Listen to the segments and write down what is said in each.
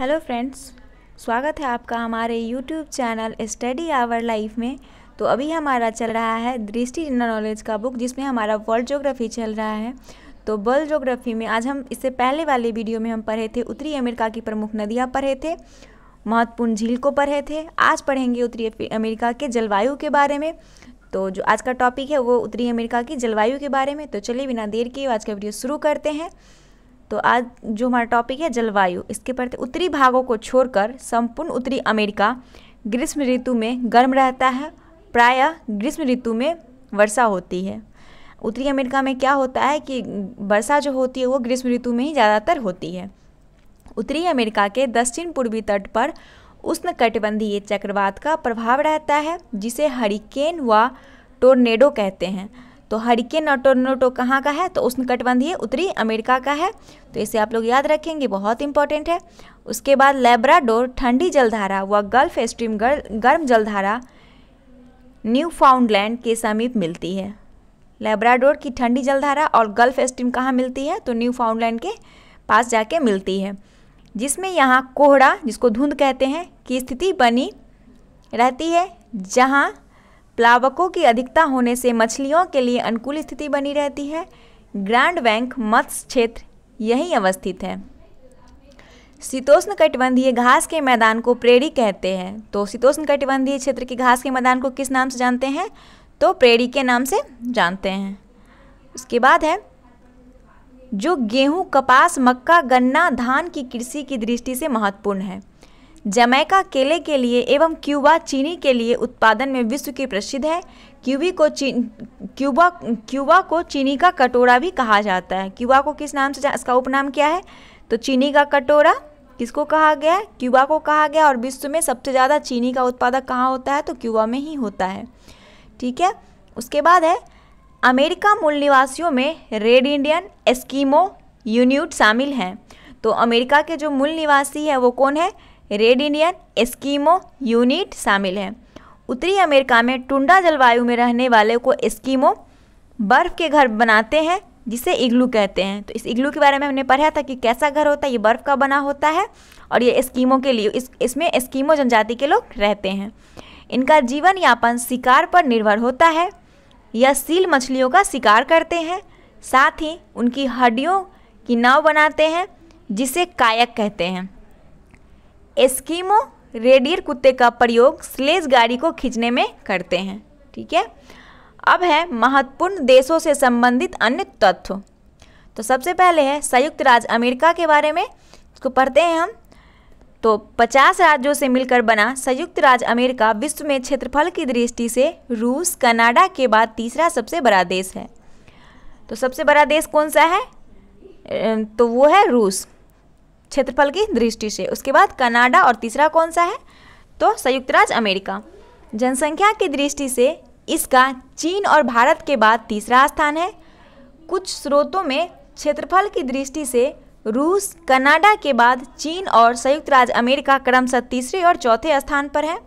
hello friends स्वागत है आपका हमारे YouTube channel study hour life में तो अभी हमारा चल रहा है दृष्टि जनरल नॉलेज का बुक जिसमें हमारा वर्ल्ड जोग्राफ़ी चल रहा है तो वर्ल्ड ज्योग्राफी में आज हम इससे पहले वाले वीडियो में हम पढ़े थे उत्तरी अमेरिका की प्रमुख नदियाँ पढ़े थे महत्वपूर्ण झील को पढ़े थे आज पढ़ेंगे उत्तरी अमेरिका के जलवायु के बारे में तो जो आज का टॉपिक है वो उत्तरी अमेरिका की जलवायु के बारे में तो चलिए बिना देर के आज का वीडियो शुरू करते हैं तो आज जो हमारा टॉपिक है जलवायु इसके प्रति उत्तरी भागों को छोड़कर संपूर्ण उत्तरी अमेरिका ग्रीष्म ऋतु में गर्म रहता है प्रायः ग्रीष्म ऋतु में वर्षा होती है उत्तरी अमेरिका में क्या होता है कि वर्षा जो होती है वो ग्रीष्म ऋतु में ही ज़्यादातर होती है उत्तरी अमेरिका के दक्षिण पूर्वी तट पर उष्ण कटिबंधीय चक्रवात का प्रभाव रहता है जिसे हरिकेन व टोर्नेडो कहते हैं तो हरिकेन नोटोनोटो कहाँ का है तो उष्णकटिबंधीय उत्तरी अमेरिका का है तो इसे आप लोग याद रखेंगे बहुत इंपॉर्टेंट है उसके बाद लेब्राडोर ठंडी जलधारा व गल्फ स्ट्रीम गर, गर्म जलधारा न्यू फाउंडलैंड के समीप मिलती है लेब्राडोर की ठंडी जलधारा और गल्फ स्ट्रीम कहाँ मिलती है तो न्यू फाउंडलैंड के पास जाके मिलती है जिसमें यहाँ कोहरा जिसको धुंध कहते हैं की स्थिति बनी रहती है जहाँ प्लावकों की अधिकता होने से मछलियों के लिए अनुकूल स्थिति बनी रहती है ग्रैंड बैंक मत्स्य क्षेत्र यहीं अवस्थित है शीतोष्ण कटिबंधीय घास के मैदान को प्रेरी कहते हैं तो शीतोष्ण कटिबंधीय क्षेत्र के घास के मैदान को किस नाम से जानते हैं तो प्रेरी के नाम से जानते हैं उसके बाद है जो गेहूं कपास मक्का गन्ना धान की कृषि की दृष्टि से महत्वपूर्ण है जमैका केले के लिए एवं क्यूबा चीनी के लिए उत्पादन में विश्व की प्रसिद्ध है क्यूबी को चीन क्यूबा क्यूबा को चीनी का कटोरा भी कहा जाता है क्यूबा को किस नाम से इसका उपनाम क्या है तो चीनी का कटोरा किसको कहा गया है क्यूबा को कहा गया और विश्व में सबसे ज़्यादा चीनी का उत्पादक कहाँ होता है तो क्यूबा में ही होता है ठीक है उसके बाद है अमेरिका मूल निवासियों में रेड इंडियन एस्कीमो यूनिट शामिल हैं तो अमेरिका के जो मूल निवासी हैं वो कौन है रेड इंडियन एस्कीमो यूनिट शामिल हैं उत्तरी अमेरिका में टुंडा जलवायु में रहने वाले को एस्कीमो बर्फ़ के घर बनाते हैं जिसे इग्लू कहते हैं तो इस इग्लू के बारे में हमने पढ़ा था कि कैसा घर होता है ये बर्फ़ का बना होता है और ये एस्कीमो के लिए इस इसमें एस्कीमो जनजाति के लोग रहते हैं इनका जीवन यापन शिकार पर निर्भर होता है यह सील मछलियों का शिकार करते हैं साथ ही उनकी हड्डियों की नाव बनाते हैं जिसे कायक कहते हैं एस्कीमो रेडियर कुत्ते का प्रयोग स्लेज गाड़ी को खींचने में करते हैं ठीक है अब है महत्वपूर्ण देशों से संबंधित अन्य तथ्य तो सबसे पहले है संयुक्त राज्य अमेरिका के बारे में इसको पढ़ते हैं हम तो 50 राज्यों से मिलकर बना संयुक्त राज्य अमेरिका विश्व में क्षेत्रफल की दृष्टि से रूस कनाडा के बाद तीसरा सबसे बड़ा देश है तो सबसे बड़ा देश कौन सा है तो वो है रूस क्षेत्रफल की दृष्टि से उसके बाद कनाडा और तीसरा कौन सा है तो संयुक्त राज्य अमेरिका जनसंख्या की दृष्टि से इसका चीन और भारत के बाद तीसरा स्थान है कुछ स्रोतों में क्षेत्रफल की दृष्टि से रूस कनाडा के बाद चीन और संयुक्त राज्य अमेरिका क्रमशः तीसरे और चौथे स्थान पर है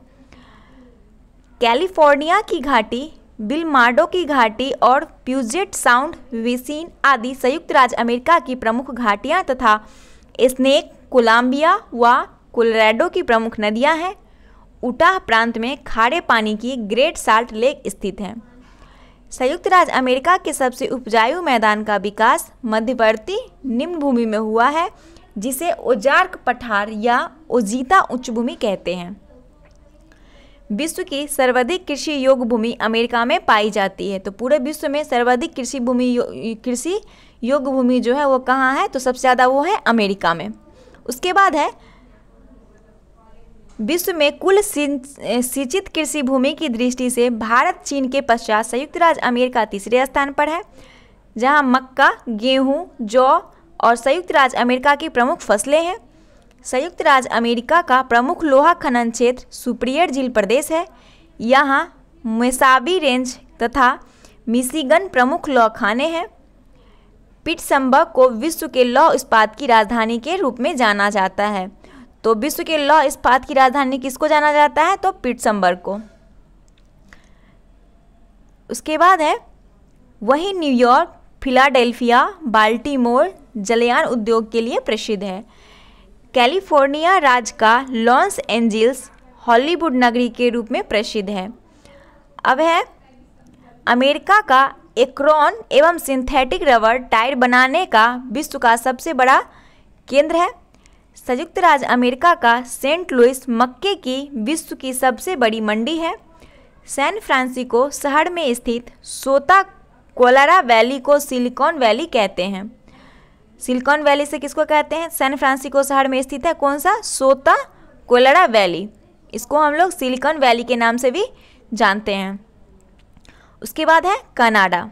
कैलिफोर्निया की घाटी बिलमार्डो की घाटी और प्यूजेट साउंड विसीन आदि संयुक्त राज्य अमेरिका की प्रमुख घाटियां तथा स्नेक कोलंबिया व कोलोराडो की प्रमुख नदियां हैं उटाह प्रांत में खारे पानी की ग्रेट साल्ट लेक स्थित है संयुक्त राज्य अमेरिका के सबसे उपजायु मैदान का विकास मध्यवर्ती निम्न भूमि में हुआ है जिसे ओजार्क पठार या ओजीता उच्च भूमि कहते हैं विश्व की सर्वाधिक कृषि योग्य भूमि अमेरिका में पाई जाती है तो पूरे विश्व में सर्वाधिक कृषि भूमि कृषि योग भूमि जो है वो कहाँ है तो सबसे ज़्यादा वो है अमेरिका में उसके बाद है विश्व में कुल सिंचित कृषि भूमि की दृष्टि से भारत चीन के पश्चात संयुक्त राज्य अमेरिका तीसरे स्थान पर है जहां मक्का गेहूं, जौ और संयुक्त राज्य अमेरिका की प्रमुख फसलें हैं संयुक्त राज्य अमेरिका का प्रमुख लोहा खनन क्षेत्र सुप्रियर झील प्रदेश है यहाँ मेसाबी रेंज तथा मिशीगन प्रमुख लौखाने हैं पिटसम्बर्ग को विश्व के लौह इस्पात की राजधानी के रूप में जाना जाता है तो विश्व के लौह इस्पात की राजधानी किसको जाना जाता है तो पिटसम्बर्ग को उसके बाद है वही न्यूयॉर्क फिलाडेल्फिया बाल्टीमोर जलयान उद्योग के लिए प्रसिद्ध है कैलिफोर्निया राज्य का लॉस एंजिल्स हॉलीवुड नगरी के रूप में प्रसिद्ध है अब है अमेरिका का एक्रॉन एवं सिंथेटिक रबर टायर बनाने का विश्व का सबसे बड़ा केंद्र है संयुक्त राज्य अमेरिका का सेंट लुइस मक्के की विश्व की सबसे बड़ी मंडी है सैन फ्रांसिस्को शहर में स्थित सोता कोलारा वैली को सिलिकॉन वैली कहते हैं सिलिकॉन वैली से किसको कहते हैं सैन फ्रांसिस्को शहर में स्थित है कौन सा सोता कोलारा वैली इसको हम लोग सिलिकॉन वैली के नाम से भी जानते हैं उसके बाद है कनाडा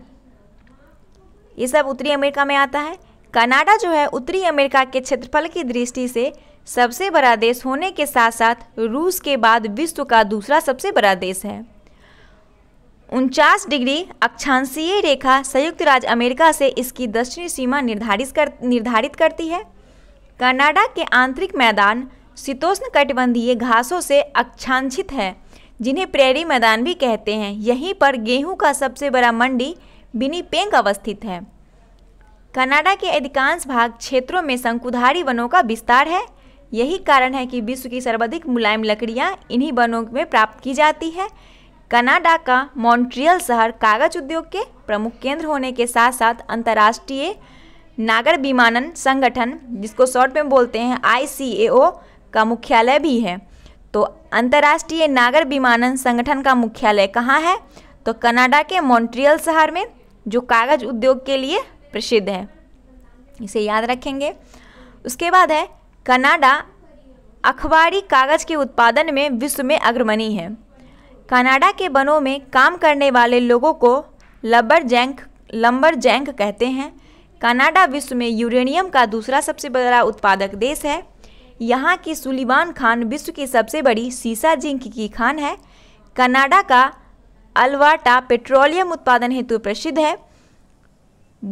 ये सब उत्तरी अमेरिका में आता है कनाडा जो है उत्तरी अमेरिका के क्षेत्रफल की दृष्टि से सबसे बड़ा देश होने के साथ साथ रूस के बाद विश्व का दूसरा सबसे बड़ा देश है उनचास डिग्री अक्षांशीय रेखा संयुक्त राज्य अमेरिका से इसकी दक्षिणी सीमा निर्धारित कर निर्धारित करती है कनाडा के आंतरिक मैदान शीतोष्ण कटिबंधीय घासों से अक्षांशित है जिन्हें प्रेरी मैदान भी कहते हैं यहीं पर गेहूं का सबसे बड़ा मंडी बिनीपेंग अवस्थित है कनाडा के अधिकांश भाग क्षेत्रों में शंकुधारी वनों का विस्तार है यही कारण है कि विश्व की सर्वाधिक मुलायम लकड़ियाँ इन्हीं वनों में प्राप्त की जाती है कनाडा का मॉन्ट्रियल शहर कागज उद्योग के प्रमुख केंद्र होने के साथ साथ अंतर्राष्ट्रीय नागर विमानन संगठन जिसको शॉर्ट में बोलते हैं आई का मुख्यालय भी है तो अंतर्राष्ट्रीय नागर विमानन संगठन का मुख्यालय कहाँ है तो कनाडा के मॉन्ट्रियल शहर में जो कागज उद्योग के लिए प्रसिद्ध है इसे याद रखेंगे उसके बाद है कनाडा अखबारी कागज के उत्पादन में विश्व में अग्रमणी है कनाडा के वनों में काम करने वाले लोगों को लबर जैंक लंबर जैंक कहते हैं कनाडा विश्व में यूरेनियम का दूसरा सबसे बड़ा उत्पादक देश है यहाँ की सुलिवान खान विश्व की सबसे बड़ी सीसा जिंक की खान है कनाडा का अलवाटा पेट्रोलियम उत्पादन हेतु प्रसिद्ध है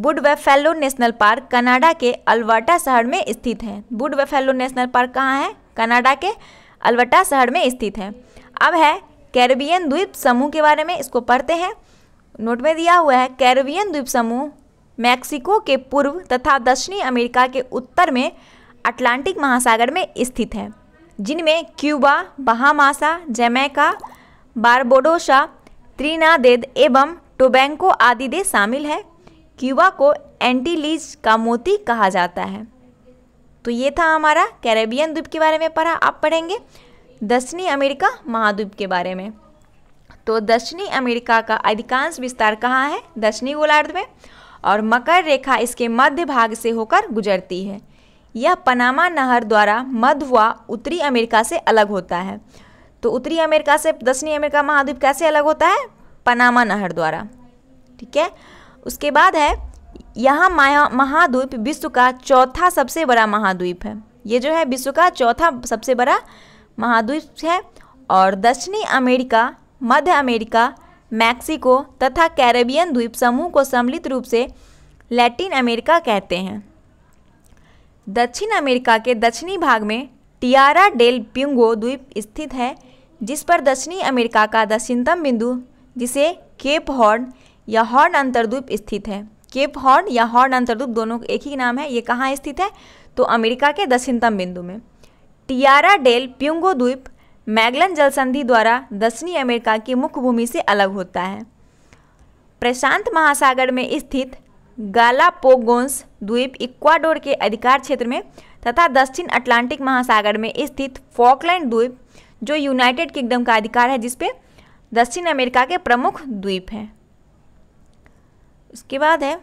Wood Buffalo National Park Canada के अलवाटा शहर में स्थित है बुड वेफेलो नेशनल पार्क कहाँ है कनाडा के अलवाटा शहर में स्थित है अब है कैरबियन द्वीप समूह के बारे में इसको पढ़ते हैं नोट में दिया हुआ है कैरबियन द्वीप समूह मैक्सिको के पूर्व तथा दक्षिणी अमेरिका के उत्तर में अटलांटिक महासागर में स्थित है जिनमें क्यूबा बहामासा जमैका बारबोडोसा त्रिनादेद एवं टोबैंको आदि देश शामिल है क्यूबा को एंटीलीज का मोती कहा जाता है तो ये था हमारा कैरेबियन द्वीप के बारे में पढ़ा आप पढ़ेंगे दक्षिणी अमेरिका महाद्वीप के बारे में तो दक्षिणी अमेरिका का अधिकांश विस्तार कहाँ है दक्षिणी गोलार्ध में और मकर रेखा इसके मध्य भाग से होकर गुजरती है यह पनामा नहर द्वारा व उत्तरी अमेरिका से अलग होता है तो उत्तरी अमेरिका से दक्षिणी अमेरिका महाद्वीप कैसे अलग होता है पनामा नहर द्वारा ठीक है उसके बाद है यहाँ महाद्वीप विश्व का चौथा सबसे बड़ा महाद्वीप है ये जो है विश्व का चौथा सबसे बड़ा महाद्वीप है और दक्षिणी अमेरिका मध्य अमेरिका मैक्सिको तथा कैरेबियन द्वीप समूह को सम्मिलित रूप से लैटिन अमेरिका कहते हैं दक्षिण अमेरिका के दक्षिणी भाग में टियारा डेल प्यूंगो द्वीप स्थित है जिस पर दक्षिणी अमेरिका का दक्षिणतम बिंदु जिसे केप हॉर्न या हॉर्न अंतर्द्वीप स्थित है केप हॉर्न या हॉर्न अंतर्द्वीप दोनों एक ही नाम है ये कहाँ स्थित है तो अमेरिका के दक्षिणतम बिंदु में टियारा डेल प्यूंगो द्वीप मैगलन जलसंधि द्वारा दक्षिणी अमेरिका की मुख्य भूमि से अलग होता है प्रशांत महासागर में स्थित गालापोगोंस द्वीप इक्वाडोर के अधिकार क्षेत्र में तथा दक्षिण अटलांटिक महासागर में स्थित फॉकलैंड द्वीप जो यूनाइटेड किंगडम का अधिकार है जिसपे दक्षिण अमेरिका के प्रमुख द्वीप हैं उसके बाद है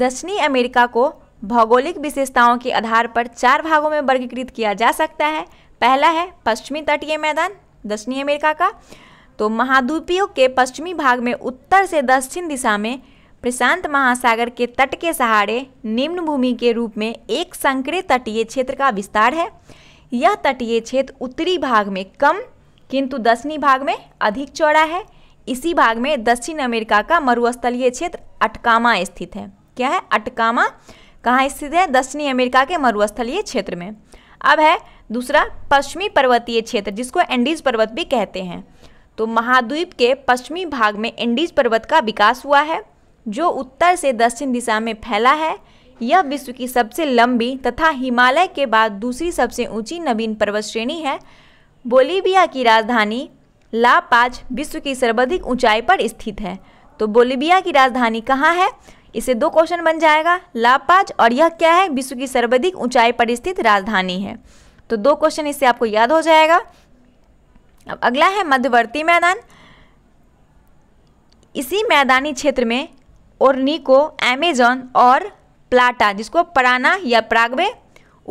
दक्षिणी अमेरिका को भौगोलिक विशेषताओं के आधार पर चार भागों में वर्गीकृत किया जा सकता है पहला है पश्चिमी तटीय मैदान दक्षिणी अमेरिका का तो महाद्वीपियों के पश्चिमी भाग में उत्तर से दक्षिण दिशा में प्रशांत महासागर के तट के सहारे निम्न भूमि के रूप में एक संकरे तटीय क्षेत्र का विस्तार है यह तटीय क्षेत्र उत्तरी भाग में कम किंतु दक्षिणी भाग में अधिक चौड़ा है इसी भाग में दक्षिण अमेरिका का मरुस्थलीय क्षेत्र अटकामा स्थित है क्या है अटकामा कहाँ स्थित है दक्षिणी अमेरिका के मरुस्थलीय क्षेत्र में अब है दूसरा पश्चिमी पर्वतीय क्षेत्र जिसको एंडीज पर्वत भी कहते हैं तो महाद्वीप के पश्चिमी भाग में इंडीज पर्वत का विकास हुआ है जो उत्तर से दक्षिण दिशा में फैला है यह विश्व की सबसे लंबी तथा हिमालय के बाद दूसरी सबसे ऊंची नवीन पर्वत श्रेणी है बोलीबिया की राजधानी ला पाज विश्व की सर्वाधिक ऊंचाई पर स्थित है तो बोलीबिया की राजधानी कहाँ है इसे दो क्वेश्चन बन जाएगा ला पाज और यह क्या है विश्व की सर्वाधिक ऊंचाई पर स्थित राजधानी है तो दो क्वेश्चन इससे आपको याद हो जाएगा अब अगला है मध्यवर्ती मैदान इसी मैदानी क्षेत्र में ओर्निको एमेजॉन और प्लाटा जिसको पराना या प्रागवे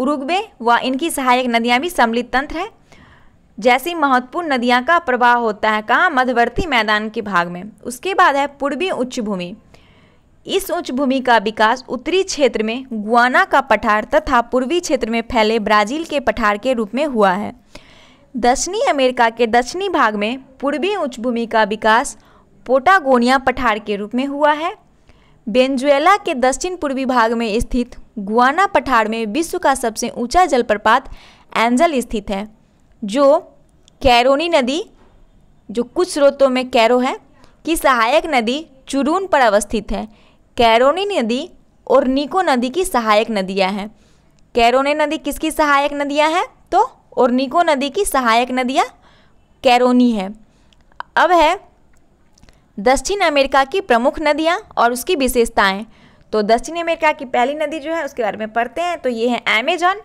उरुग्वे व इनकी सहायक नदियाँ भी सम्मिलित तंत्र है जैसी महत्वपूर्ण नदियाँ का प्रवाह होता है कहाँ मध्यवर्ती मैदान के भाग में उसके बाद है पूर्वी उच्च भूमि इस उच्च भूमि का विकास उत्तरी क्षेत्र में गुआना का पठार तथा पूर्वी क्षेत्र में फैले ब्राजील के पठार के रूप में हुआ है दक्षिणी अमेरिका के दक्षिणी भाग में पूर्वी उच्च भूमि का विकास पोटागोनिया पठार के रूप में हुआ है बेंजुएला के दक्षिण पूर्वी भाग में स्थित गुआना पठार में विश्व का सबसे ऊंचा जलप्रपात एंजल स्थित है जो कैरोनी नदी जो कुछ स्रोतों में कैरो है की सहायक नदी चुरून पर अवस्थित है कैरोनी नदी और निको नदी की सहायक नदियाँ हैं कैरोनी नदी किसकी सहायक नदियाँ हैं तो और निको नदी की सहायक नदियाँ कैरोनी है अब है दक्षिण अमेरिका की प्रमुख नदियाँ और उसकी विशेषताएँ तो दक्षिण अमेरिका की पहली नदी जो है उसके बारे में पढ़ते हैं तो ये है एमेजॉन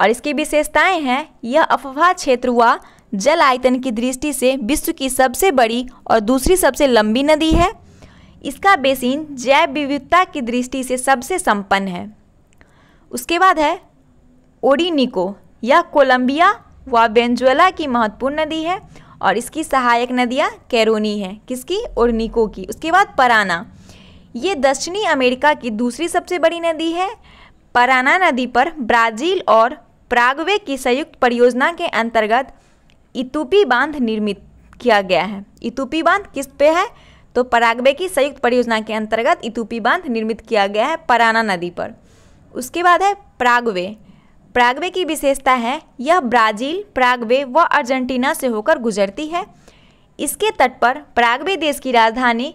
और इसकी विशेषताएं हैं यह अफवाह क्षेत्र हुआ जल आयतन की दृष्टि से विश्व की सबसे बड़ी और दूसरी सबसे लंबी नदी है इसका बेसिन जैव विविधता की दृष्टि से सबसे संपन्न है उसके बाद है ओडिनिको यह कोलंबिया व वेंजुएला की महत्वपूर्ण नदी है और इसकी सहायक नदियाँ कैरोनी है किसकी ओरनिको की उसके बाद पराना ये दक्षिणी अमेरिका की दूसरी सबसे बड़ी नदी है पराना नदी पर ब्राज़ील और प्रागवे की संयुक्त परियोजना के अंतर्गत इतुपी बांध निर्मित किया गया है इतुपी बांध किस पे है तो परागवे की संयुक्त परियोजना के अंतर्गत इतुपी बांध निर्मित किया गया है पराना नदी पर उसके बाद है प्रागवे प्रागवे की विशेषता है यह ब्राज़ील प्रागवे व अर्जेंटीना से होकर गुजरती है इसके तट पर प्रागवे देश की राजधानी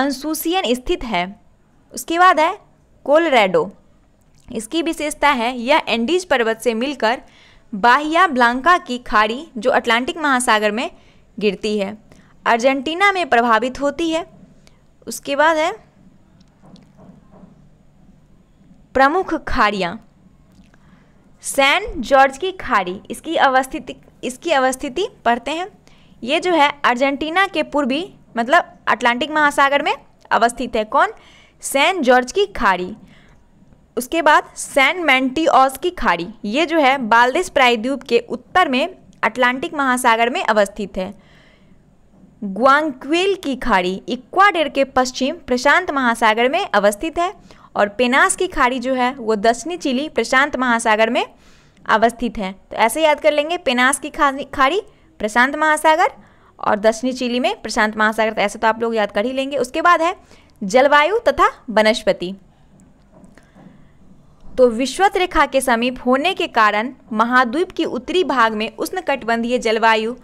अंसूसियन स्थित है उसके बाद है कोलरेडो इसकी विशेषता है यह एंडीज पर्वत से मिलकर बाहिया ब्लांका की खाड़ी जो अटलांटिक महासागर में गिरती है अर्जेंटीना में प्रभावित होती है उसके बाद है प्रमुख खाड़ियाँ सैन जॉर्ज की खाड़ी इसकी अवस्थिति इसकी अवस्थिति पढ़ते हैं ये जो है अर्जेंटीना के पूर्वी मतलब अटलांटिक महासागर में अवस्थित है कौन सैन जॉर्ज की खाड़ी उसके बाद सैन मेंटीओस की खाड़ी ये जो है बाल्दिस प्रायद्वीप के उत्तर में अटलांटिक महासागर में अवस्थित है ग्वांग्वेल की खाड़ी इक्वाडेर के पश्चिम प्रशांत महासागर में अवस्थित है और पेनास की खाड़ी जो है वो दक्षिणी चिली प्रशांत महासागर में अवस्थित है तो ऐसे याद कर लेंगे पेनास की खाड़ी प्रशांत महासागर और दक्षिणी चिली में प्रशांत महासागर तो ऐसे तो आप लोग याद कर ही लेंगे उसके बाद है जलवायु तथा वनस्पति तो विश्वत रेखा के समीप होने के कारण महाद्वीप की उत्तरी भाग में उष्णकटिबंधीय जलवायु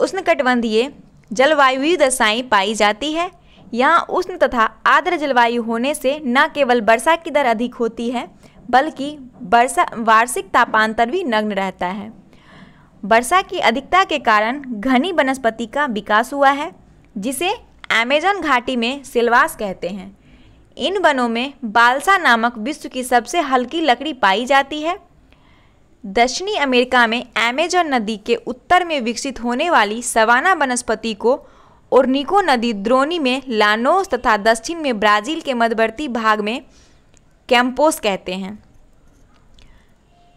उष्णकटिबंधीय जलवायु दशाएं पाई जाती है यहाँ उष्ण तथा आर्द्र जलवायु होने से न केवल वर्षा की दर अधिक होती है बल्कि वर्षा वार्षिक तापांतर भी नग्न रहता है वर्षा की अधिकता के कारण घनी वनस्पति का विकास हुआ है जिसे अमेजन घाटी में सिलवास कहते हैं इन वनों में बालसा नामक विश्व की सबसे हल्की लकड़ी पाई जाती है दक्षिणी अमेरिका में अमेजन नदी के उत्तर में विकसित होने वाली सवाना वनस्पति को और निको नदी द्रोणी में लानोस तथा दक्षिण में ब्राजील के मध्यवर्ती भाग में कैंपोस कहते हैं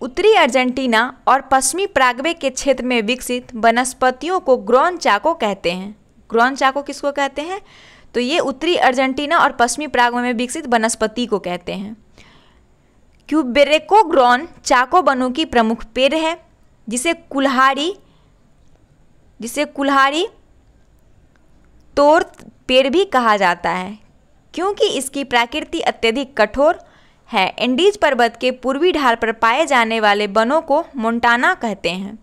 उत्तरी अर्जेंटीना और पश्चिमी प्रागवे के क्षेत्र में विकसित वनस्पतियों को ग्रॉन चाको कहते हैं ग्रॉन चाको किसको कहते हैं तो ये उत्तरी अर्जेंटीना और पश्चिमी प्रागवे में विकसित वनस्पति को कहते हैं क्यूबेरेको ग्रॉन चाको बनों की प्रमुख पेड़ है जिसे कुल्हाड़ी जिसे कुल्हाड़ी तोर पेड़ भी कहा जाता है क्योंकि इसकी प्रकृति अत्यधिक कठोर है एंडीज पर्वत के पूर्वी ढाल पर पाए जाने वाले वनों को मोन्टाना कहते हैं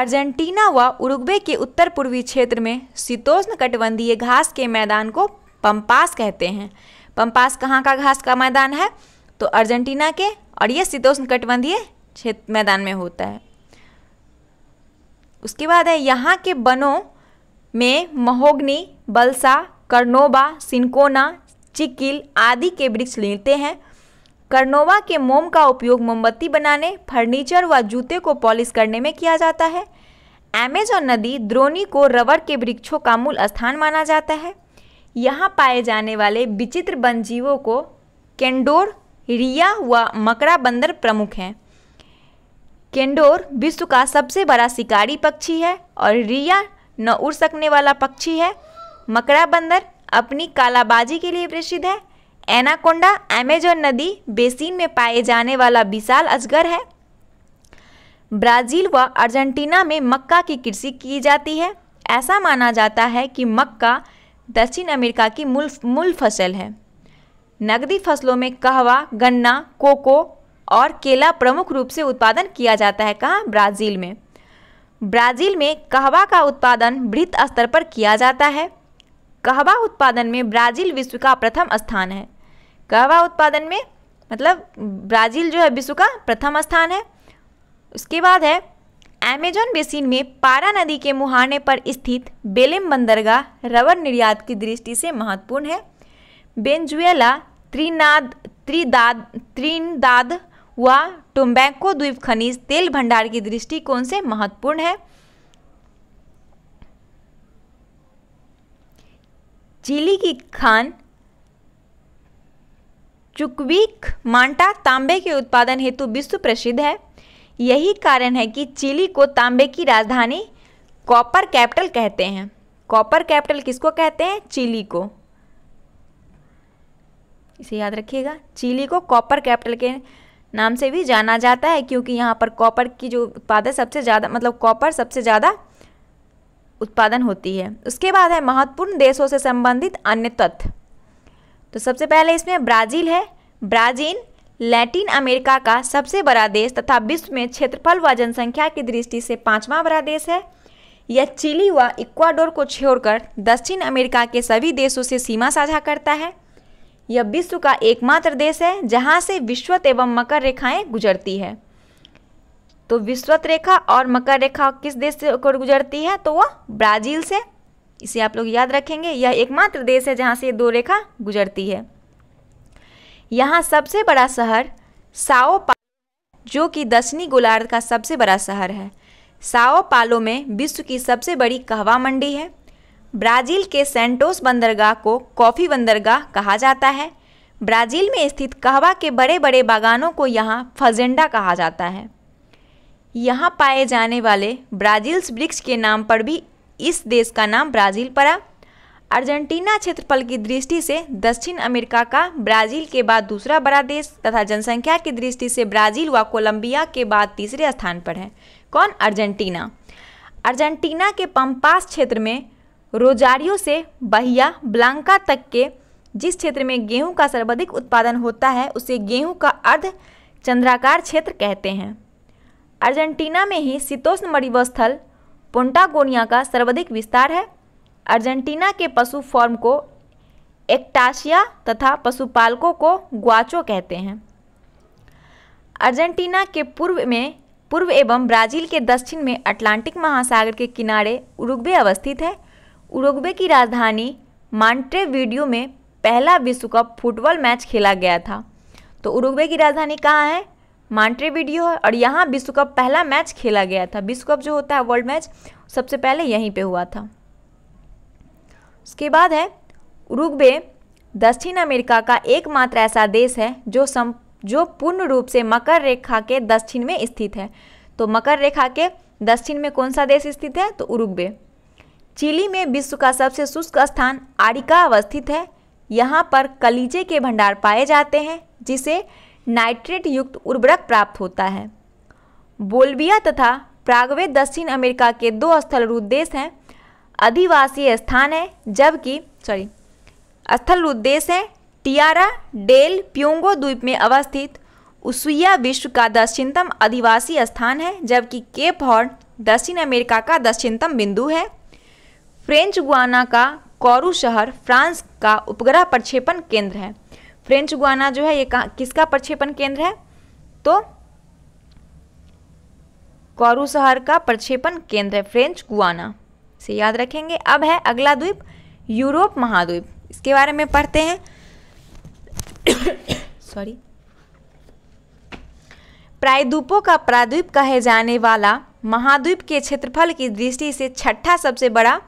अर्जेंटीना व उरुग्वे के उत्तर पूर्वी क्षेत्र में शीतोष्ण कटबंधीय घास के मैदान को पम्पास कहते हैं पम्पास कहाँ का घास का मैदान है तो अर्जेंटीना के और यह शीतोष्ण कटबंधीय क्षेत्र मैदान में होता है उसके बाद है यहाँ के वनों में महोगनी बलसा करनोबा सिनकोना चिकिल आदि के वृक्ष मिलते हैं करनोवा के मोम का उपयोग मोमबत्ती बनाने फर्नीचर व जूते को पॉलिश करने में किया जाता है एमेजॉन नदी द्रोणी को रबर के वृक्षों का मूल स्थान माना जाता है यहाँ पाए जाने वाले विचित्र वनजीवों को केंडोर रिया व मकड़ा बंदर प्रमुख हैं केंडोर विश्व का सबसे बड़ा शिकारी पक्षी है और रिया न उड़ सकने वाला पक्षी है मकड़ा बंदर अपनी कालाबाजी के लिए प्रसिद्ध है एनाकोंडा एमेजोन नदी बेसिन में पाए जाने वाला विशाल अजगर है ब्राज़ील व अर्जेंटीना में मक्का की कृषि की जाती है ऐसा माना जाता है कि मक्का दक्षिण अमेरिका की मूल मूल फसल है नकदी फसलों में कहवा गन्ना कोको और केला प्रमुख रूप से उत्पादन किया जाता है कहाँ ब्राज़ील में ब्राज़ील में कहवा का उत्पादन वृहत स्तर पर किया जाता है कहवा उत्पादन में ब्राज़ील विश्व का प्रथम स्थान है कहवा उत्पादन में मतलब ब्राज़ील जो है विश्व का प्रथम स्थान है उसके बाद है अमेजन बेसिन में पारा नदी के मुहाने पर स्थित बेलेम बंदरगाह रबर निर्यात की दृष्टि से महत्वपूर्ण है बेंजुएला त्रिनाद त्रिदाद त्रिनदाद हुआ टोम्बैको द्वीप खनिज तेल भंडार की दृष्टिकोण से महत्वपूर्ण है चिली की खान चुकवीक मांटा तांबे के उत्पादन हेतु विश्व प्रसिद्ध है यही कारण है कि चिली को तांबे की राजधानी कॉपर कैपिटल कहते हैं कॉपर कैपिटल किसको कहते हैं चिली को इसे याद रखिएगा चिली को कॉपर कैपिटल के नाम से भी जाना जाता है क्योंकि यहाँ पर कॉपर की जो उत्पाद है सबसे ज़्यादा मतलब कॉपर सबसे ज़्यादा उत्पादन होती है उसके बाद है महत्वपूर्ण देशों से संबंधित अन्य तथ्य तो सबसे पहले इसमें ब्राज़ील है ब्राज़ील लैटिन अमेरिका का सबसे बड़ा देश तथा विश्व में क्षेत्रफल व जनसंख्या की दृष्टि से पाँचवा बड़ा देश है यह चिली व इक्वाडोर को छोड़कर दक्षिण अमेरिका के सभी देशों से सीमा साझा करता है यह विश्व का एकमात्र देश है जहाँ से विश्वत एवं मकर रेखाएँ गुजरती है तो विश्वत रेखा और मकर रेखा किस देश से होकर गुजरती है तो वह ब्राज़ील से इसे आप लोग याद रखेंगे यह एकमात्र देश है जहाँ से ये दो रेखा गुजरती है यहाँ सबसे बड़ा शहर साओ पालो जो कि दक्षिणी गोलार्ध का सबसे बड़ा शहर है साओ पालो में विश्व की सबसे बड़ी कहवा मंडी है ब्राज़ील के सेंटोस बंदरगाह को कॉफ़ी बंदरगाह कहा जाता है ब्राज़ील में स्थित कहवा के बड़े बड़े बागानों को यहाँ फजेंडा कहा जाता है यहाँ पाए जाने वाले ब्राज़ील्स वृक्ष के नाम पर भी इस देश का नाम ब्राज़ील पड़ा अर्जेंटीना क्षेत्रफल की दृष्टि से दक्षिण अमेरिका का ब्राज़ील के बाद दूसरा बड़ा देश तथा जनसंख्या की दृष्टि से ब्राज़ील व कोलंबिया के बाद तीसरे स्थान पर है कौन अर्जेंटीना अर्जेंटीना के पंपास क्षेत्र में रोजारियो से बहिया ब्लांका तक के जिस क्षेत्र में गेहूं का सर्वाधिक उत्पादन होता है उसे गेहूं का अर्ध चंद्राकार क्षेत्र कहते हैं अर्जेंटीना में ही शीतोष्ण मरिवस्थल पोंटागोनिया का सर्वाधिक विस्तार है अर्जेंटीना के पशु फॉर्म को एक्टाशिया तथा पशुपालकों को ग्वाचो कहते हैं अर्जेंटीना के पूर्व में पूर्व एवं ब्राज़ील के दक्षिण में अटलांटिक महासागर के किनारे उरुग्वे अवस्थित है उरुग्वे की राजधानी मांट्रे वीडियो में पहला विश्व कप फुटबॉल मैच खेला गया था तो उरुग्वे की राजधानी कहाँ है मांट्रे वीडियो है और यहाँ विश्व कप पहला मैच खेला गया था विश्व कप जो होता है वर्ल्ड मैच सबसे पहले यहीं पे हुआ था उसके बाद है उरुग्वे दक्षिण अमेरिका का एकमात्र ऐसा देश है जो सम जो पूर्ण रूप से मकर रेखा के दक्षिण में स्थित है तो मकर रेखा के दक्षिण में कौन सा देश स्थित है तो उरुग्वे चिली में विश्व का सबसे शुष्क स्थान आरिका अवस्थित है यहाँ पर कलीजे के भंडार पाए जाते हैं जिसे नाइट्रेट युक्त उर्वरक प्राप्त होता है बोलविया तथा प्रागवे दक्षिण अमेरिका के दो स्थलरूप देश हैं अधिवासी स्थान है जबकि सॉरी स्थलरूप देश है टियारा डेल प्योंगो द्वीप में अवस्थित उसुइया विश्व का दक्षिणतम अधिवासी स्थान है जबकि केप हॉर्न दक्षिण अमेरिका का दक्षिणतम बिंदु है फ्रेंच गुआना का कौरू शहर फ्रांस का उपग्रह प्रक्षेपण केंद्र है फ्रेंच गुआना जो है ये किसका प्रक्षेपण केंद्र है तो कौरू शहर का प्रक्षेपण केंद्र है फ्रेंच गुआना से याद रखेंगे अब है अगला द्वीप यूरोप महाद्वीप इसके बारे में पढ़ते हैं सॉरी प्रायद्वीपों का प्राद्वीप कहे जाने वाला महाद्वीप के क्षेत्रफल की दृष्टि से छठा सबसे बड़ा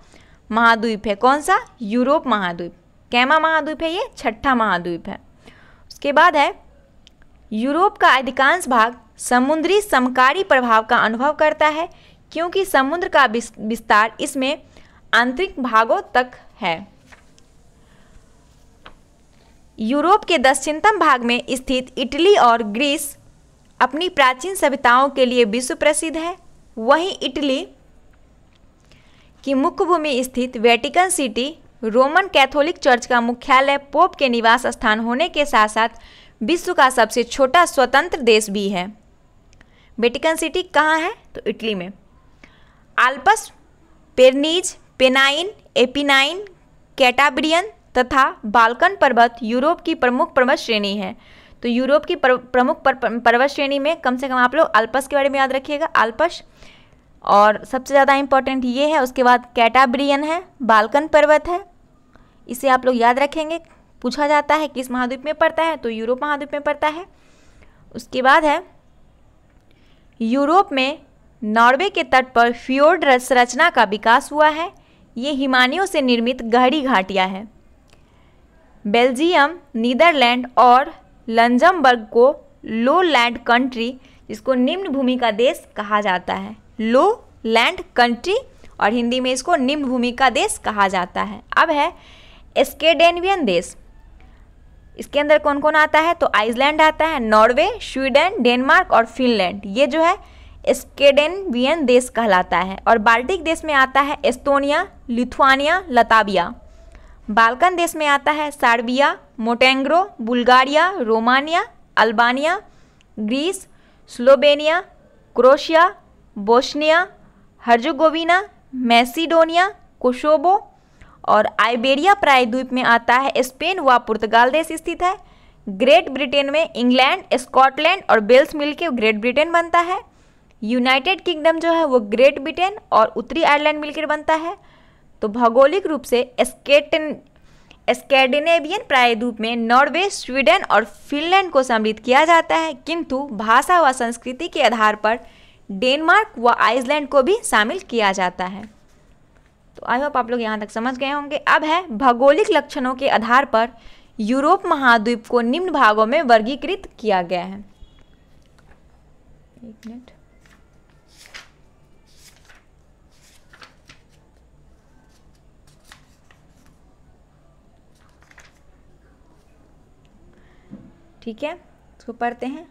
महाद्वीप है कौन सा यूरोप महाद्वीप कैमा महाद्वीप है ये छठा महाद्वीप है उसके बाद है यूरोप का अधिकांश भाग समुद्री समकारी प्रभाव का अनुभव करता है क्योंकि समुद्र का विस्तार इसमें आंतरिक भागों तक है यूरोप के दक्षिणतम भाग में स्थित इटली और ग्रीस अपनी प्राचीन सभ्यताओं के लिए विश्व प्रसिद्ध है वहीं इटली की मुख्य भूमि स्थित Vatican City Roman Catholic church का मुख्यालय पोप के निवास स्थान होने के साथ साथ विश्व का सबसे छोटा स्वतंत्र देश भी है वेटिकन सिटी कहाँ है तो इटली में Alps Pyrenees Pennine Apennine Cantabrian तथा बाल्कन पर्वत यूरोप की प्रमुख पर्वत श्रेणी है तो यूरोप की प्रमुख पर्वत श्रेणी में कम से कम आप लोग अल्पस के बारे में याद रखिएगा अल्पस और सबसे ज़्यादा इम्पॉर्टेंट ये है उसके बाद कैटाब्रियन है बालकन पर्वत है इसे आप लोग याद रखेंगे पूछा जाता है किस महाद्वीप में पड़ता है तो यूरोप महाद्वीप में पड़ता है उसके बाद है यूरोप में नॉर्वे के तट पर फ्योर्ड संरचना का विकास हुआ है ये हिमानियों से निर्मित गहरी घाटियाँ है बेल्जियम नीदरलैंड और लंजमबर्ग को लो लैंड कंट्री जिसको निम्न भूमि का देश कहा जाता है लो लैंड कंट्री और हिंदी में इसको निम्न भूमि का देश कहा जाता है अब है स्केडेनवियन देश इसके अंदर कौन कौन आता है तो आइसलैंड आता है नॉर्वे स्वीडन डेनमार्क और फिनलैंड ये जो है स्केडेनवियन देश कहलाता है और बाल्टिक देश में आता है एस्तोनिया लिथुआनिया लताबिया बाल्कन देश में आता है Serbia Montenegro Bulgaria Romania Albania Greece Slovenia Croatia Bosnia Herzegovina Macedonia Kosovo और आइबेरिया प्रायद्वीप में आता है स्पेन व पुर्तगाल देश स्थित है ग्रेट ब्रिटेन में इंग्लैंड स्कॉटलैंड और बेल्स मिलकर ग्रेट ब्रिटेन बनता है यूनाइटेड किंगडम जो है वो ग्रेट ब्रिटेन और उत्तरी आयरलैंड मिलकर बनता है तो भौगोलिक रूप से स्केटन स्कैंडिनेवियन प्रायद्वीप में नॉर्वे स्वीडन और फिनलैंड को सम्मिलित किया जाता है किंतु भाषा व संस्कृति के आधार पर डेनमार्क व आइसलैंड को भी शामिल किया जाता है तो आई होप आप लोग यहाँ तक समझ गए होंगे अब है भौगोलिक लक्षणों के आधार पर यूरोप महाद्वीप को निम्न भागों में वर्गीकृत किया गया है एक मिनट ठीक है इसको पढ़ते हैं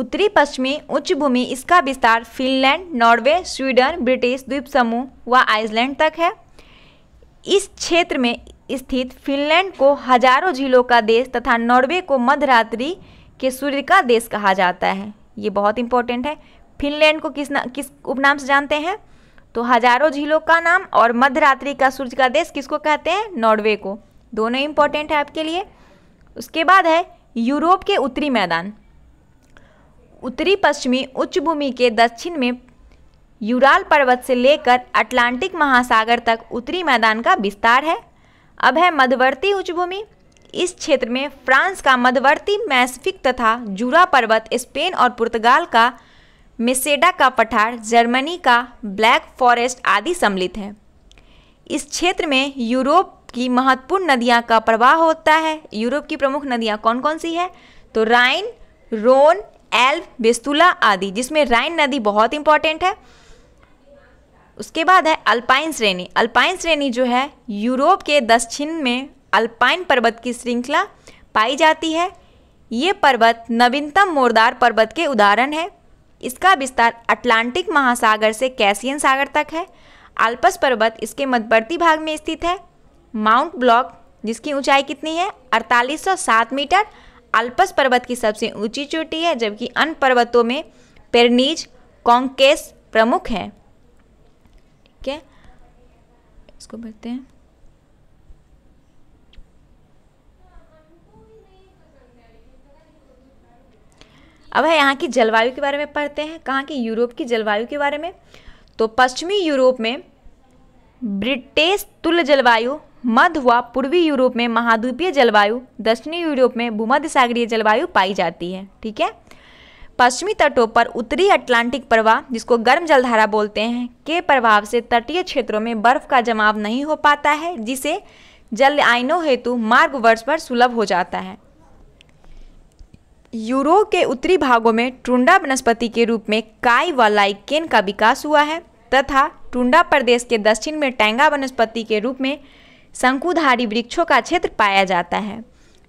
उत्तरी पश्चिमी उच्च भूमि इसका विस्तार फिनलैंड नॉर्वे स्वीडन ब्रिटिश द्वीप समूह व आइसलैंड तक है इस क्षेत्र में स्थित फिनलैंड को हजारों झीलों का देश तथा नॉर्वे को मध्यरात्रि के सूर्य का देश कहा जाता है ये बहुत इंपॉर्टेंट है फिनलैंड को किस ना किस उपनाम से जानते हैं तो हजारों झीलों का नाम और मध्यरात्रि का सूर्य का देश किसको कहते हैं नॉर्वे को दोनों इंपॉर्टेंट है आपके लिए उसके बाद है यूरोप के उत्तरी मैदान उत्तरी पश्चिमी उच्च भूमि के दक्षिण में यूराल पर्वत से लेकर अटलांटिक महासागर तक उत्तरी मैदान का विस्तार है अब है मध्यवर्ती उच्च भूमि इस क्षेत्र में फ्रांस का मध्यवर्ती मैसफिक तथा जूरा पर्वत स्पेन और पुर्तगाल का मेसेडा का पठार जर्मनी का ब्लैक फॉरेस्ट आदि सम्मिलित है इस क्षेत्र में यूरोप की महत्वपूर्ण नदियाँ का प्रवाह होता है यूरोप की प्रमुख नदियाँ कौन कौन सी है तो राइन रोन एल्ब बेस्तुला आदि जिसमें राइन नदी बहुत इंपॉर्टेंट है उसके बाद है अल्पाइन श्रेणी अल्पाइन श्रेणी जो है यूरोप के दक्षिण में अल्पाइन पर्वत की श्रृंखला पाई जाती है ये पर्वत नवीनतम मोरदार पर्वत के उदाहरण है इसका विस्तार अटलांटिक महासागर से कैसियन सागर तक है आल्पस पर्वत इसके मध्यवर्ती भाग में स्थित है माउंट ब्लॉक जिसकी ऊंचाई कितनी है 4807 मीटर अल्पस पर्वत की सबसे ऊंची चोटी है जबकि अन्य पर्वतों में पेरनीज कॉन्केस प्रमुख है ठीक है इसको बढ़ते हैं अब है यहाँ की जलवायु के बारे में पढ़ते हैं कहाँ की यूरोप की जलवायु के बारे में तो पश्चिमी यूरोप में ब्रिटेश तुल जलवायु मध्य व पूर्वी यूरोप में महाद्वीपीय जलवायु दक्षिणी यूरोप में भूमध्य सागरीय जलवायु पाई जाती है ठीक है पश्चिमी तटों पर उत्तरी अटलांटिक प्रवाह जिसको गर्म जलधारा बोलते हैं के प्रभाव से तटीय क्षेत्रों में बर्फ का जमाव नहीं हो पाता है जिसे जल आयनों हेतु मार्ग वर्ष पर सुलभ हो जाता है यूरोप के उत्तरी भागों में टुंडा वनस्पति के रूप में काई व लाइकेन का विकास हुआ है तथा टुंडा प्रदेश के दक्षिण में टैंगा वनस्पति के रूप में शंकुधारी वृक्षों का क्षेत्र पाया जाता है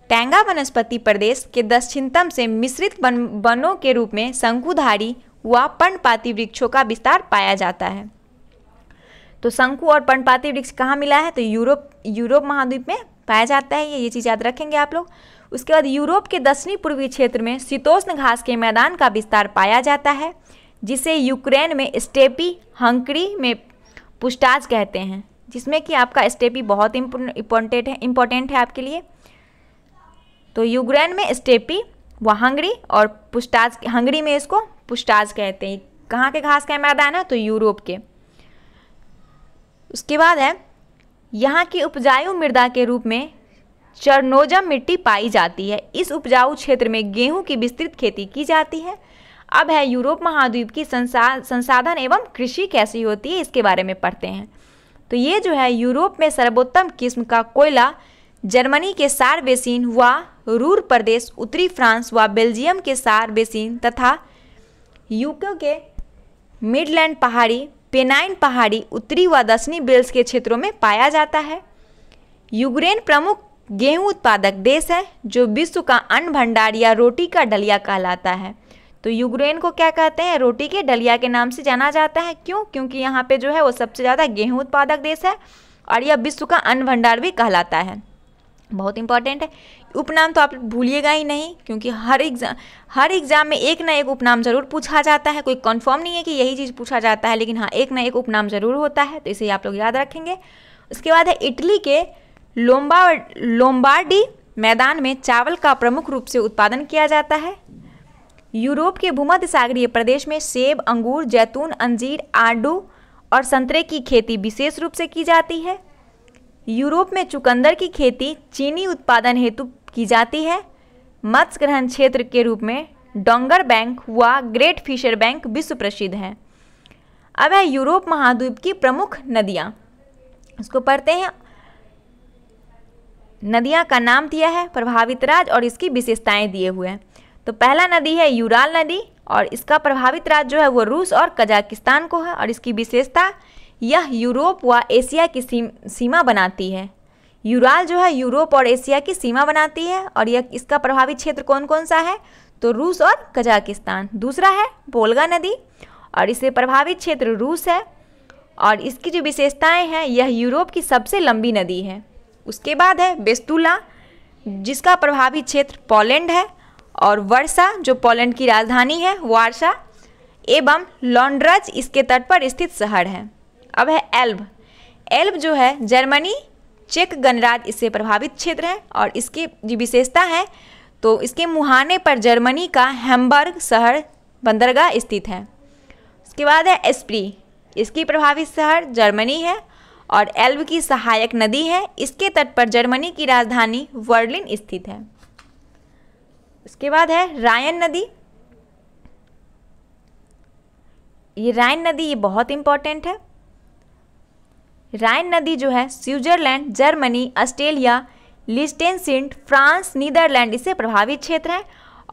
टैंगा वनस्पति प्रदेश के दक्षिणतम से मिश्रित वन वनों के रूप में शंकुधारी व पर्णपाती वृक्षों का विस्तार पाया जाता है तो शंकु और पर्णपाती वृक्ष कहाँ मिला है तो यूरोप यूरोप महाद्वीप में पाया जाता है ये ये चीज़ याद रखेंगे आप लोग उसके बाद यूरोप के दक्षिणी पूर्वी क्षेत्र में शीतोष्ण घास के मैदान का विस्तार पाया जाता है जिसे यूक्रेन में स्टेपी हंकरी में पुस्टाज कहते हैं जिसमें कि आपका स्टेपी बहुत इम्पोर्टेंट है इम्पोर्टेंट है आपके लिए तो यूक्रेन में स्टेपी व हंगरी और पुस्टाज हंगरी में इसको पुस्टाज कहते हैं कहाँ के घास का मैदान है तो यूरोप के उसके बाद है यहाँ की उपजाऊ मृदा के रूप में चरनोजम मिट्टी पाई जाती है इस उपजाऊ क्षेत्र में गेहूं की विस्तृत खेती की जाती है अब है यूरोप महाद्वीप की संसा संसाधन एवं कृषि कैसी होती है इसके बारे में पढ़ते हैं तो ये जो है यूरोप में सर्वोत्तम किस्म का कोयला जर्मनी के सार बेसिन व रूर प्रदेश उत्तरी फ्रांस व बेल्जियम के सार बेसिन तथा यूके के मिडलैंड पहाड़ी पेनाइन पहाड़ी उत्तरी व दक्षिणी बेल्स के क्षेत्रों में पाया जाता है यूक्रेन प्रमुख गेहूं उत्पादक देश है जो विश्व का अन्न भंडार या रोटी का डलिया कहलाता है तो यूक्रेन को क्या कहते हैं रोटी के डलिया के नाम से जाना जाता है क्यों क्योंकि यहाँ पे जो है वो सबसे ज़्यादा गेहूं उत्पादक देश है और यह विश्व का अन्न भंडार भी कहलाता है बहुत इंपॉर्टेंट है उपनाम तो आप भूलिएगा ही नहीं क्योंकि हर एग्जाम हर एग्जाम में एक ना एक उपनाम ज़रूर पूछा जाता है कोई कन्फर्म नहीं है कि यही चीज़ पूछा जाता है लेकिन हाँ एक ना एक उपनाम ज़रूर होता है तो इसे आप लोग याद रखेंगे उसके बाद है इटली के लोम्बा लोम्बार्डी मैदान में चावल का प्रमुख रूप से उत्पादन किया जाता है यूरोप के भूमध्य सागरीय प्रदेश में सेब अंगूर जैतून अंजीर आडू और संतरे की खेती विशेष रूप से की जाती है यूरोप में चुकंदर की खेती चीनी उत्पादन हेतु की जाती है मत्स्य ग्रहण क्षेत्र के रूप में डोंगर बैंक व ग्रेट फिशर बैंक विश्व प्रसिद्ध हैं अब है यूरोप महाद्वीप की प्रमुख नदियाँ इसको पढ़ते हैं नदियाँ का नाम दिया है प्रभावित राज और इसकी विशेषताएँ दिए हुए हैं तो पहला नदी है यूराल नदी और इसका प्रभावित राज्य जो है वो रूस और कजाकिस्तान को है और इसकी विशेषता यह यूरोप व एशिया की सीमा बनाती है यूराल जो है यूरोप और एशिया की सीमा बनाती है और यह इसका प्रभावित क्षेत्र कौन कौन सा है तो रूस और कजाकिस्तान दूसरा है पोलगा नदी और इसे प्रभावित क्षेत्र रूस है और इसकी जो विशेषताएं हैं यह यूरोप की सबसे लंबी नदी है उसके बाद है बेस्तुला जिसका प्रभावित क्षेत्र पोलैंड है और वर्षा जो पोलैंड की राजधानी है वार्सा एवं लॉन्ड्रज इसके तट पर स्थित शहर है अब है एल्ब एल्ब जो है जर्मनी चेक गणराज्य इससे प्रभावित क्षेत्र है और इसकी जो विशेषता है तो इसके मुहाने पर जर्मनी का हेम्बर्ग शहर बंदरगाह स्थित है उसके बाद है एस्प्री इसकी प्रभावित शहर जर्मनी है और एल्ब की सहायक नदी है इसके तट पर जर्मनी की राजधानी वर्लिन स्थित है उसके बाद है रायन नदी ये रायन नदी ये बहुत इम्पॉर्टेंट है रायन नदी जो है Switzerland Germany Australia Liechtenstein France Netherlands इससे प्रभावित क्षेत्र है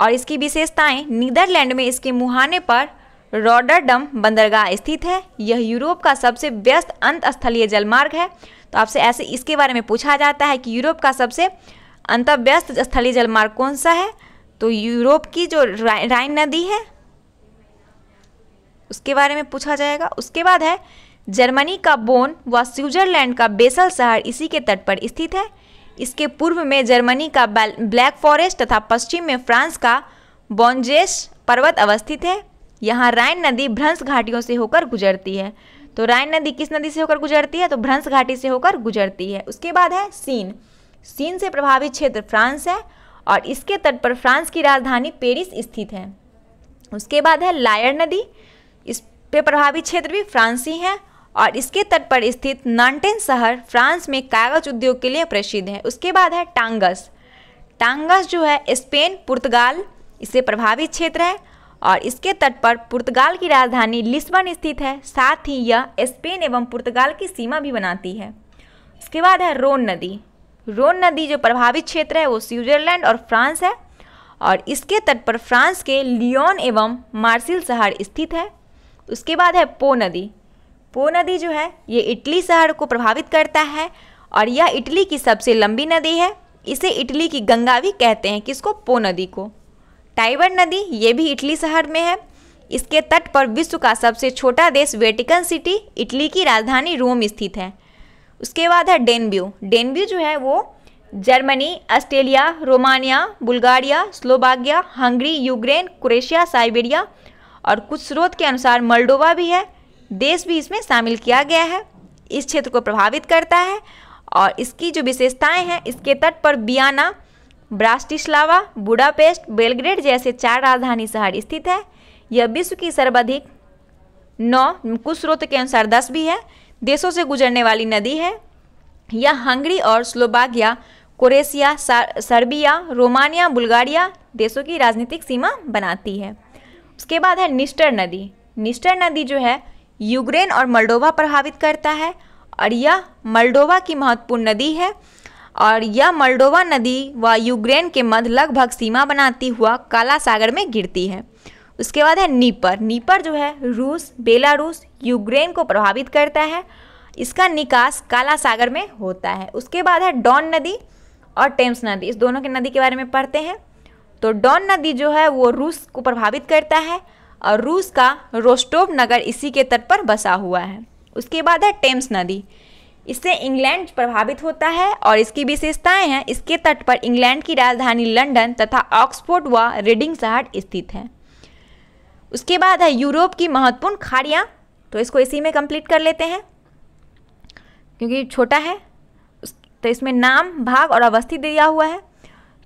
और इसकी विशेषताएं नीदरलैंड में इसके मुहाने पर रॉडरडम बंदरगाह स्थित है यह यूरोप का सबसे व्यस्त अंतस्थलीय जलमार्ग है तो आपसे ऐसे इसके बारे में पूछा जाता है कि यूरोप का सबसे अंतव्यस्त स्थलीय जलमार्ग कौन सा है तो यूरोप की जो राइन नदी है उसके बारे में पूछा जाएगा उसके बाद है जर्मनी का बोन व स्विट्जरलैंड का बेसल शहर इसी के तट पर स्थित है इसके पूर्व में जर्मनी का ब्लैक फॉरेस्ट तथा पश्चिम में फ्रांस का बॉन्जेस पर्वत अवस्थित है यहाँ राइन नदी भ्रंश घाटियों से होकर गुजरती है तो राइन नदी किस नदी से होकर गुजरती है तो भ्रंश घाटी से होकर गुजरती है उसके बाद है सीन सीन से प्रभावित क्षेत्र फ्रांस है और इसके तट पर फ्रांस की राजधानी पेरिस स्थित है उसके बाद है लायर नदी इस पे प्रभावित क्षेत्र भी फ्रांसी हैं और इसके तट पर स्थित नांटेन शहर फ्रांस में कागज उद्योग के लिए प्रसिद्ध है उसके बाद है टांगस टांगस जो है स्पेन पुर्तगाल इससे प्रभावित क्षेत्र है और इसके तट पर पुर्तगाल की राजधानी लिस्बन स्थित है साथ ही यह स्पेन एवं पुर्तगाल की सीमा भी बनाती है उसके बाद है रोन नदी रोन नदी जो प्रभावित क्षेत्र है वो स्विट्जरलैंड और फ्रांस है और इसके तट पर फ्रांस के लियोन एवं मार्सिल शहर स्थित है उसके बाद है पो नदी पो नदी जो है ये इटली शहर को प्रभावित करता है और यह इटली की सबसे लंबी नदी है इसे इटली की गंगा भी कहते हैं किसको पो नदी को टाइबर नदी ये भी इटली शहर में है इसके तट पर विश्व का सबसे छोटा देश वेटिकन सिटी इटली की राजधानी रोम स्थित है उसके बाद है डेनब्यू डेनब्यू जो है वो Germany Australia Romania Bulgaria Slovakia Hungary Ukraine Croatia Siberia और कुछ स्रोत के अनुसार मल्डोवा भी है देश भी इसमें शामिल किया गया है इस क्षेत्र को प्रभावित करता है और इसकी जो विशेषताएं हैं इसके तट पर बियाना ब्रास्टिस्लावा बुडापेस्ट बेलग्रेड जैसे चार राजधानी शहर स्थित है यह विश्व की सर्वाधिक नौ कुछ स्रोत के अनुसार दस भी है देशों से गुजरने वाली नदी है यह हंगरी और Slovakia Croatia Serbia Romania Bulgaria देशों की राजनीतिक सीमा बनाती है उसके बाद है निस्टर नदी निस्टर नदी जो है यूक्रेन और मल्डोवा प्रभावित करता है और यह मल्डोवा की महत्वपूर्ण नदी है और यह मल्डोवा नदी व यूक्रेन के मध्य लगभग सीमा बनाती हुआ काला सागर में गिरती है उसके बाद है नीपर नीपर जो है रूस बेलारूस यूक्रेन को प्रभावित करता है इसका निकास काला सागर में होता है उसके बाद है डॉन नदी और टेम्स नदी इस दोनों के नदी के बारे में पढ़ते हैं तो डॉन नदी जो है वो रूस को प्रभावित करता है और रूस का रोस्टोव नगर इसी के तट पर बसा हुआ है उसके बाद है टेम्स नदी इससे इंग्लैंड प्रभावित होता है और इसकी विशेषताएं हैं इसके तट पर इंग्लैंड की राजधानी लंदन तथा ऑक्सफोर्ड व रेडिंग शहर स्थित हैं उसके बाद है यूरोप की महत्वपूर्ण खाड़ियाँ तो इसको इसी में कंप्लीट कर लेते हैं क्योंकि छोटा है तो इसमें नाम भाग और अवस्थी दिया हुआ है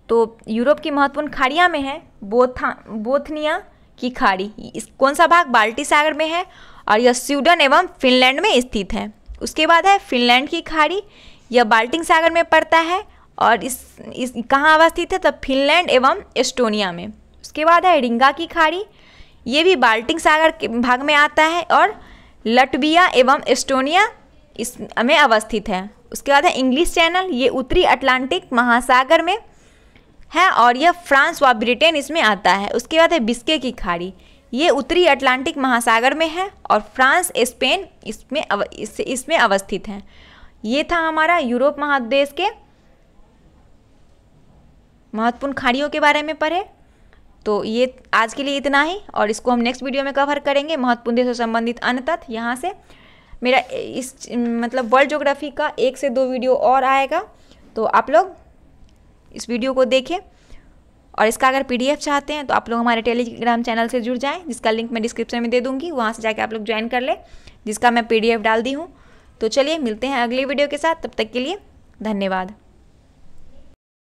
तो यूरोप की महत्वपूर्ण खाड़ियाँ में है बोथा बोथनिया की खाड़ी इस कौन सा भाग बाल्टी सागर में है और यह स्वीडन एवं फिनलैंड में स्थित है उसके बाद है फिनलैंड की खाड़ी यह बाल्टिंग सागर में पड़ता है और इस इस कहाँ अवस्थित है तो फिनलैंड एवं एस्टोनिया में उसके बाद है रिंगा की खाड़ी ये भी बाल्टिक सागर के भाग में आता है और लटविया एवं एस्टोनिया इस में अवस्थित है उसके बाद है इंग्लिश चैनल ये उत्तरी अटलांटिक महासागर में है और यह फ्रांस व ब्रिटेन इसमें आता है उसके बाद है बिस्के की खाड़ी ये उत्तरी अटलांटिक महासागर में है और फ्रांस स्पेन इसमें अव, इस, इसमें अवस्थित है ये था हमारा यूरोप महादेश के महत्वपूर्ण खाड़ियों के बारे में पढ़े तो ये आज के लिए इतना ही और इसको हम नेक्स्ट वीडियो में कवर करेंगे महत्वपूर्ण से संबंधित अन्य तथ्य यहाँ से मेरा इस मतलब वर्ल्ड जोग्राफी का एक से दो वीडियो और आएगा तो आप लोग इस वीडियो को देखें और इसका अगर पीडीएफ चाहते हैं तो आप लोग हमारे टेलीग्राम चैनल से जुड़ जाएं जिसका लिंक मैं डिस्क्रिप्शन में दे दूंगी वहाँ से जाके आप लोग ज्वाइन कर लें जिसका मैं पीडीएफ डाल दी हूँ तो चलिए मिलते हैं अगली वीडियो के साथ तब तक के लिए धन्यवाद